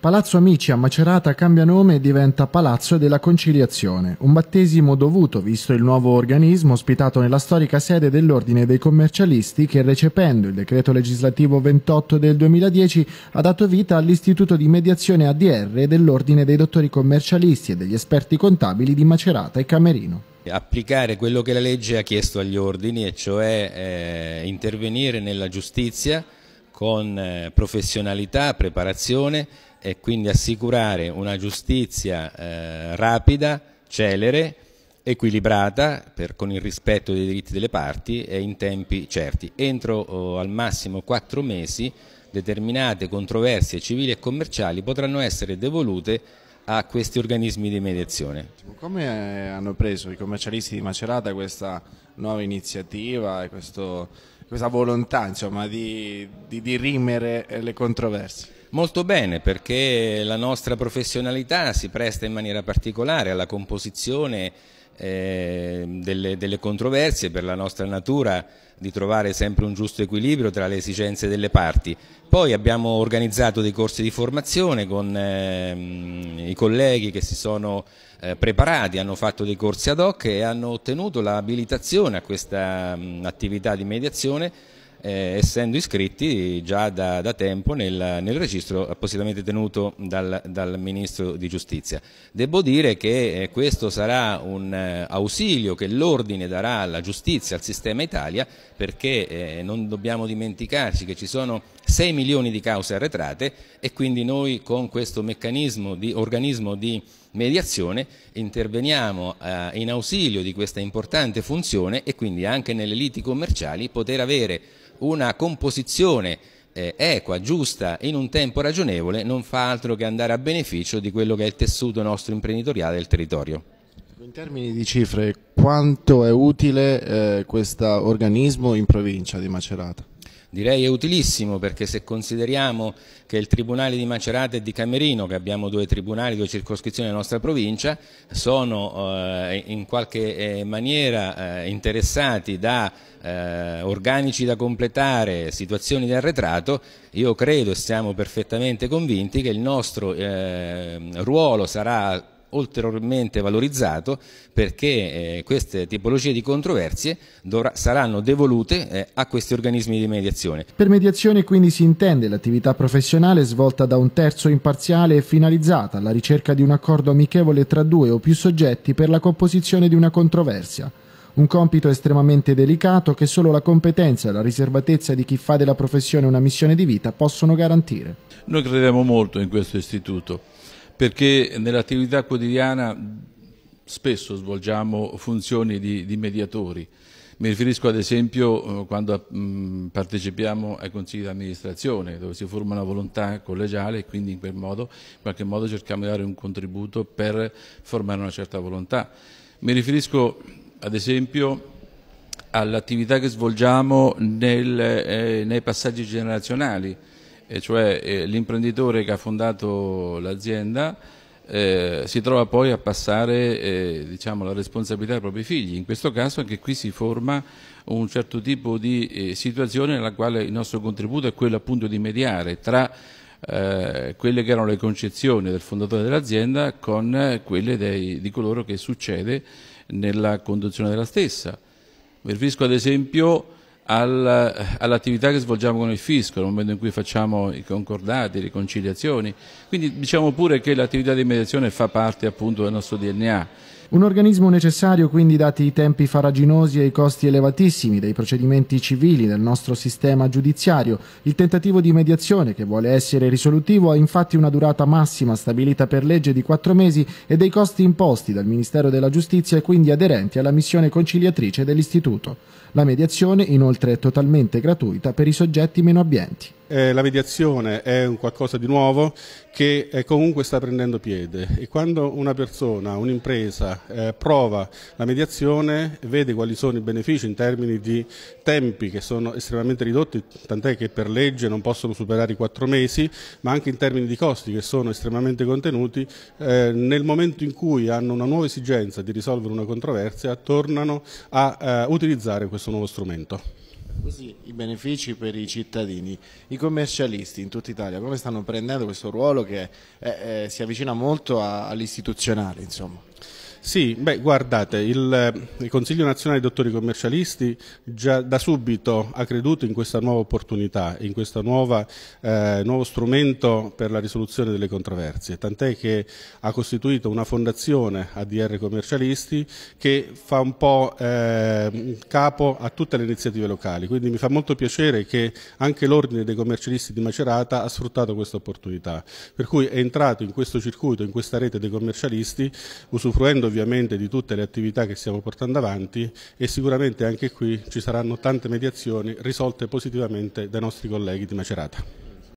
Palazzo Amici a Macerata cambia nome e diventa Palazzo della Conciliazione, un battesimo dovuto visto il nuovo organismo ospitato nella storica sede dell'Ordine dei Commercialisti che recependo il decreto legislativo 28 del 2010 ha dato vita all'Istituto di Mediazione ADR dell'Ordine dei Dottori Commercialisti e degli esperti contabili di Macerata e Camerino applicare quello che la legge ha chiesto agli ordini e cioè eh, intervenire nella giustizia con eh, professionalità, preparazione e quindi assicurare una giustizia eh, rapida, celere, equilibrata per, con il rispetto dei diritti delle parti e in tempi certi. Entro oh, al massimo quattro mesi determinate controversie civili e commerciali potranno essere devolute a questi organismi di mediazione. Come eh, hanno preso i commercialisti di Macerata questa nuova iniziativa e questo, questa volontà insomma, di, di dirimere eh, le controversie? Molto bene perché la nostra professionalità si presta in maniera particolare alla composizione eh, delle, delle, controversie per la nostra natura di trovare sempre un giusto equilibrio tra le esigenze delle parti. Poi abbiamo organizzato dei corsi di formazione con eh, i colleghi che si sono eh, preparati, hanno fatto dei corsi ad hoc e hanno ottenuto l'abilitazione a questa mh, mm, attività di mediazione eh, essendo iscritti già da, da tempo nel, nel, registro appositamente tenuto dal, dal, Ministro di Giustizia. Devo dire che eh, questo sarà un eh, ausilio che l'Ordine darà alla giustizia, al sistema Italia, perché eh, non dobbiamo dimenticarci che ci sono 6 milioni di cause arretrate e quindi noi con questo meccanismo di organismo di mediazione interveniamo eh, in ausilio di questa importante funzione e quindi anche nelle liti commerciali poter avere una composizione eh, equa, giusta, in un tempo ragionevole non fa altro che andare a beneficio di quello che è il tessuto nostro imprenditoriale del territorio. In termini di cifre, quanto è utile eh, questo organismo in provincia di Macerata? direi è utilissimo perché se consideriamo che il Tribunale di Macerata e di Camerino, che abbiamo due tribunali, due circoscrizioni della nostra provincia, sono eh, in qualche eh, maniera eh, interessati da eh, organici da completare, situazioni di arretrato, io credo e siamo perfettamente convinti che il nostro ehm, ruolo sarà ulteriormente valorizzato perché eh, queste tipologie di controversie dovrà, saranno devolute eh, a questi organismi di mediazione. Per mediazione quindi si intende l'attività professionale svolta da un terzo imparziale e finalizzata alla ricerca di un accordo amichevole tra due o più soggetti per la composizione di una controversia. Un compito estremamente delicato che solo la competenza e la riservatezza di chi fa della professione una missione di vita possono garantire. Noi crediamo molto in questo istituto perché nell'attività quotidiana spesso svolgiamo funzioni di, di, mediatori. Mi riferisco ad esempio eh, quando mm, partecipiamo ai consigli di amministrazione dove si forma una volontà collegiale e quindi in quel modo, in qualche modo cerchiamo di dare un contributo per formare una certa volontà. Mi riferisco ad esempio all'attività che svolgiamo nel, eh, nei passaggi generazionali e cioè eh, l'imprenditore che ha fondato l'azienda eh, si trova poi a passare eh, diciamo, la responsabilità ai propri figli. In questo caso anche qui si forma un certo tipo di eh, situazione nella quale il nostro contributo è quello appunto di mediare tra eh, quelle che erano le concezioni del fondatore dell'azienda con eh, quelle dei, di coloro che succede nella conduzione della stessa. Mi riferisco ad esempio all'attività che svolgiamo con il fisco, nel momento in cui facciamo i concordati, le riconciliazioni. Quindi diciamo pure che l'attività di mediazione fa parte appunto del nostro DNA. Un organismo necessario quindi dati i tempi faraginosi e i costi elevatissimi dei procedimenti civili del nostro sistema giudiziario. Il tentativo di mediazione, che vuole essere risolutivo, ha infatti una durata massima stabilita per legge di quattro mesi e dei costi imposti dal Ministero della Giustizia e quindi aderenti alla missione conciliatrice dell'Istituto. La mediazione inoltre è totalmente gratuita per i soggetti meno abbienti. Eh, la mediazione è un qualcosa di nuovo che eh, comunque sta prendendo piede e quando una persona, un'impresa eh, prova la mediazione vede quali sono i benefici in termini di tempi che sono estremamente ridotti, tant'è che per legge non possono superare i quattro mesi, ma anche in termini di costi che sono estremamente contenuti, eh, nel momento in cui hanno una nuova esigenza di risolvere una controversia tornano a eh, utilizzare questo questo nuovo strumento. Così i benefici per i cittadini, i commercialisti in tutta Italia, come stanno prendendo questo ruolo che eh, eh si avvicina molto all'istituzionale? Insomma? Sì, beh, guardate, il, eh, il Consiglio nazionale dei dottori commercialisti già da subito ha creduto in questa nuova opportunità, in questo eh, nuovo strumento per la risoluzione delle controversie, tant'è che ha costituito una fondazione ADR commercialisti che fa un po' eh, capo a tutte le iniziative locali, quindi mi fa molto piacere che anche l'Ordine dei commercialisti di Macerata ha sfruttato questa opportunità, per cui è entrato in questo circuito, in questa rete dei commercialisti, usufruendo ovviamente di tutte le attività che stiamo portando avanti e sicuramente anche qui ci saranno tante mediazioni risolte positivamente dai nostri colleghi di Macerata.